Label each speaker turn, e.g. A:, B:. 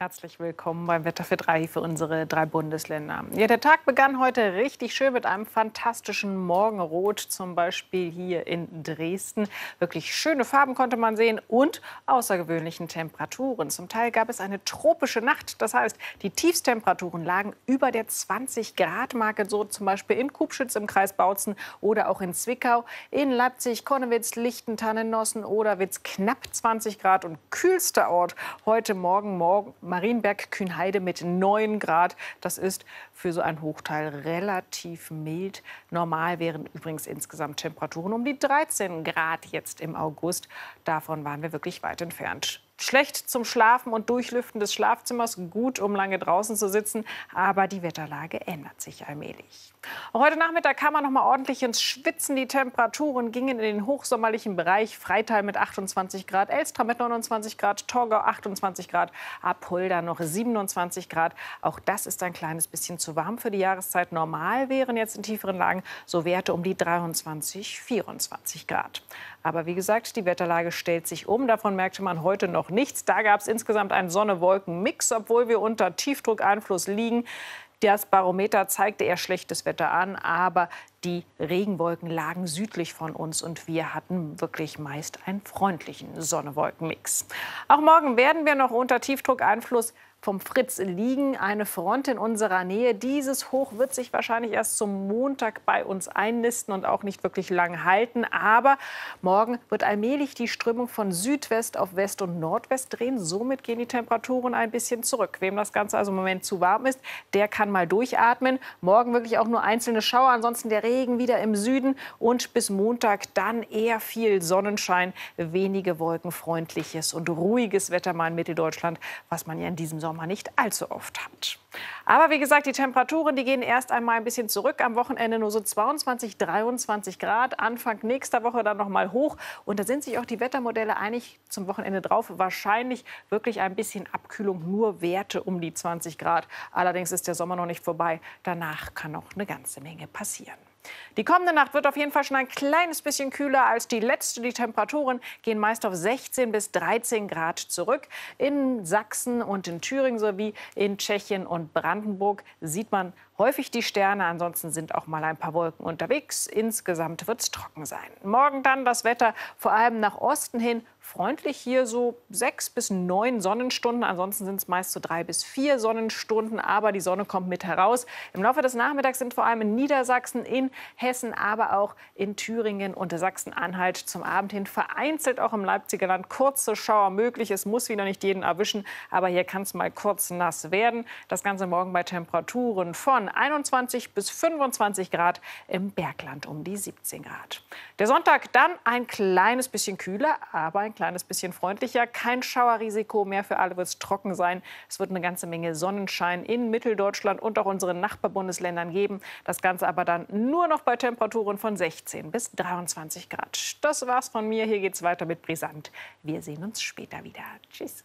A: Herzlich willkommen beim Wetter für drei für unsere drei Bundesländer. Ja, der Tag begann heute richtig schön mit einem fantastischen Morgenrot, zum Beispiel hier in Dresden. Wirklich schöne Farben konnte man sehen und außergewöhnlichen Temperaturen. Zum Teil gab es eine tropische Nacht. Das heißt, die Tiefstemperaturen lagen über der 20-Grad-Marke, so zum Beispiel in Kubschütz im Kreis Bautzen oder auch in Zwickau, in Leipzig, Konnewitz, Lichten, Nossen, Oderwitz knapp 20 Grad und kühlster Ort heute Morgen, morgen Marienberg-Kühnheide mit 9 Grad. Das ist für so ein Hochteil relativ mild. Normal wären übrigens insgesamt Temperaturen um die 13 Grad jetzt im August. Davon waren wir wirklich weit entfernt schlecht zum Schlafen und Durchlüften des Schlafzimmers, gut, um lange draußen zu sitzen. Aber die Wetterlage ändert sich allmählich. Auch heute Nachmittag kam man noch mal ordentlich ins Schwitzen. Die Temperaturen gingen in den hochsommerlichen Bereich. Freital mit 28 Grad, Elstra mit 29 Grad, Torgau 28 Grad, Apulda noch 27 Grad. Auch das ist ein kleines bisschen zu warm für die Jahreszeit. Normal wären jetzt in tieferen Lagen so Werte um die 23, 24 Grad. Aber wie gesagt, die Wetterlage stellt sich um. Davon merkte man heute noch noch nichts. Da gab es insgesamt einen Sonne-Wolken-Mix, obwohl wir unter Tiefdruckeinfluss liegen. Das Barometer zeigte eher schlechtes Wetter an, aber die Regenwolken lagen südlich von uns und wir hatten wirklich meist einen freundlichen sonne wolken Auch morgen werden wir noch unter Tiefdruckeinfluss vom Fritz liegen. Eine Front in unserer Nähe. Dieses Hoch wird sich wahrscheinlich erst zum Montag bei uns einnisten und auch nicht wirklich lang halten. Aber morgen wird allmählich die Strömung von Südwest auf West und Nordwest drehen. Somit gehen die Temperaturen ein bisschen zurück. Wem das Ganze also im Moment zu warm ist, der kann mal durchatmen. Morgen wirklich auch nur einzelne Schauer. Ansonsten der Regen wieder im Süden und bis Montag dann eher viel Sonnenschein, wenige wolkenfreundliches und ruhiges Wetter mal in Mitteldeutschland, was man ja in diesem Sommer nicht allzu oft hat. Aber wie gesagt, die Temperaturen, die gehen erst einmal ein bisschen zurück. Am Wochenende nur so 22, 23 Grad. Anfang nächster Woche dann noch mal hoch. Und da sind sich auch die Wettermodelle einig zum Wochenende drauf. Wahrscheinlich wirklich ein bisschen Abkühlung, nur Werte um die 20 Grad. Allerdings ist der Sommer noch nicht vorbei. Danach kann noch eine ganze Menge passieren. Die kommende Nacht wird auf jeden Fall schon ein kleines bisschen kühler als die letzte. Die Temperaturen gehen meist auf 16 bis 13 Grad zurück. In Sachsen und in Thüringen sowie in Tschechien und Brandenburg sieht man Häufig die Sterne, ansonsten sind auch mal ein paar Wolken unterwegs. Insgesamt wird es trocken sein. Morgen dann das Wetter, vor allem nach Osten hin, freundlich hier so sechs bis neun Sonnenstunden. Ansonsten sind es meist so drei bis vier Sonnenstunden, aber die Sonne kommt mit heraus. Im Laufe des Nachmittags sind vor allem in Niedersachsen, in Hessen, aber auch in Thüringen und Sachsen-Anhalt zum Abend hin vereinzelt auch im Leipziger Land kurze Schauer möglich. Es muss wieder nicht jeden erwischen, aber hier kann es mal kurz nass werden. Das Ganze morgen bei Temperaturen von 21 bis 25 Grad, im Bergland um die 17 Grad. Der Sonntag dann ein kleines bisschen kühler, aber ein kleines bisschen freundlicher. Kein Schauerrisiko mehr für alle, wird es trocken sein. Es wird eine ganze Menge Sonnenschein in Mitteldeutschland und auch unseren Nachbarbundesländern geben. Das Ganze aber dann nur noch bei Temperaturen von 16 bis 23 Grad. Das war's von mir. Hier geht's weiter mit Brisant. Wir sehen uns später wieder. Tschüss.